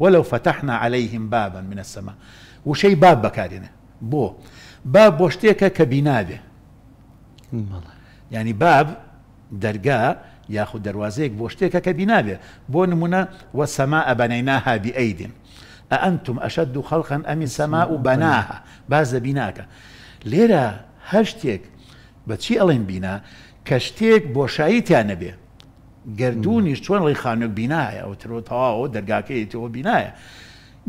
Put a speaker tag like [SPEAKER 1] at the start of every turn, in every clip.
[SPEAKER 1] ولو فتحنا عليهم بابا من السماء وشي باب بكارينه بو باب بوشتيكا كبنابه يعني باب درقاء ياخد دروازيك بوشتيكا كبنابه بو نمونا والسماء بنيناها بأيد أأنتم أشد خلقا أم السماء بناها باز بناك ليرا هشتيك بتشي ألين بنا كشتيك بوشايتي يا نبي گردردونیش چۆن ڕی خانک بینایە ئەو ترۆ تەواوە دەرگاکەیتەوە بینایە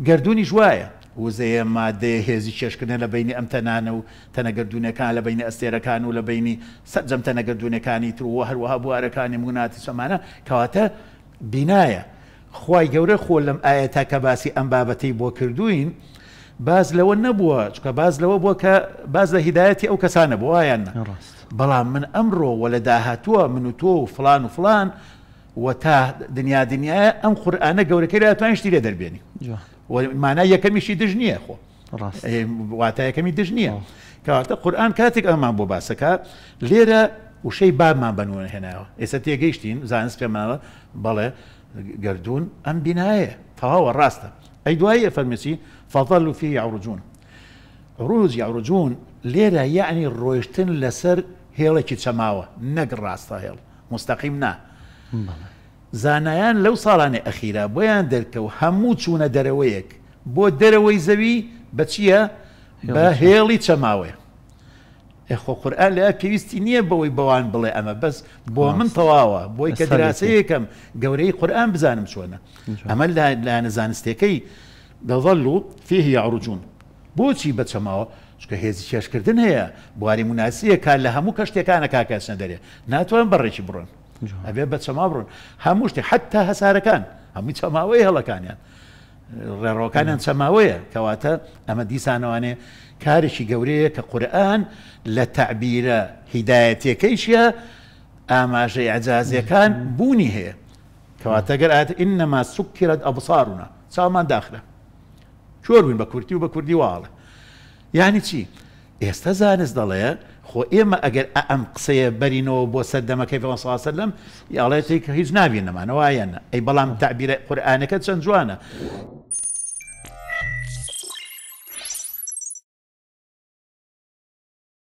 [SPEAKER 1] گردردونیش وایە وزەیە مادێ هێزی کێشکردن لە بینی ئەم تەنانە و تەنەگردونەکان لە بینی ئەستێرەکان و لە بینی سەرجەم تەنەگردونەکانی تر و هەروەها بوارەکانی موناتی سەمانە کەواتە بینایە خی گەورە خۆ لەم ئاەتە کە باسی ئەم بابەتەی بۆ کردوین باز لەوە نەبووە چکە باز لەوە بووە کە باز لە هیدایەتی ئەو کەسانە بووایان بەڵام من ئەمڕۆ وە لە داهاتووە من و تۆ و فلان و فلان و تا دنیا دنیاە ئەم خورآانە گەورەکەی لەتوان شتی لێ دەربێنی مانای یەکەمیشی دژ نییە خۆ واتایەکەمی دژ نییە کەواتە قورآان کاتێک ئەمان بۆ باسەکە لێرە وشەی بابمان بنوون هێناوە ئێستا تێگەیشتین زانست پێماوە بەڵێ گردردون ئەم بینایە تەواوە ڕاستە ئەی دوایە فەرمەسی فەڵ و فی یاڕجوون ڕوز یاڕجوون لێرە یعنی ڕۆیشتن لەسەر هێڵێکی چەماوە نەک ڕاستە هێڵ مستەقیم نا زانایان لەو ساڵانی ئەخیرا بۆیان دەرکە و هەموو چوونە دەرەوەیەک بۆ دەرەوەی زەوی بە چییە بە هێڵی چەماوەیە ئەخۆ قورآن لە پێویستی نییە بەوەی بەوان بڵێ ئەمە بەس بۆ من تەواوە بۆی کە دراسی یەکەم گەورەی قورآن بزانم چۆنە ئەمە لاەنە زانستەکەی دەڵ و فێهی عڕوجون بۆچی بەچەماوە چکە هێزی کێشکردن هەیە بواری مناسیە کار لە هەموو کەشتێکانە کاکەسە دەرێ ناتوان بەڕێکی بڕۆن ئەبێ بەچەما بڕۆن هەموو شتێک حتا هەسارەکان هەمووی چەماوەی هەڵەکانیان. ڕێڕۆکانیان چەماوەیە کەواتە ئەمە دیسانەوانێ کارێکی گەورەیە کە قورآن لە تعبیرە هیدایەتەکەیشە ئاماژەی ئەجازیەکان بوونی هەیە کەواتەگەر ئات ئینەما سوکرت ئەبساڕونە چامان داخرە چۆر بووین بە کورتی و بە کوردی واڵە یانی چی ئێستا زانست دەڵێ خۆ ئێمە ئەگەر ئەم قسەیە بەرینەوە بۆ سەر دەمەکەی ساسە لەم یاڵێتی کە هیچ نابینەمانەوە وایەنە ئەی بەڵام تعبیرە قورآانەکە چەند جوانە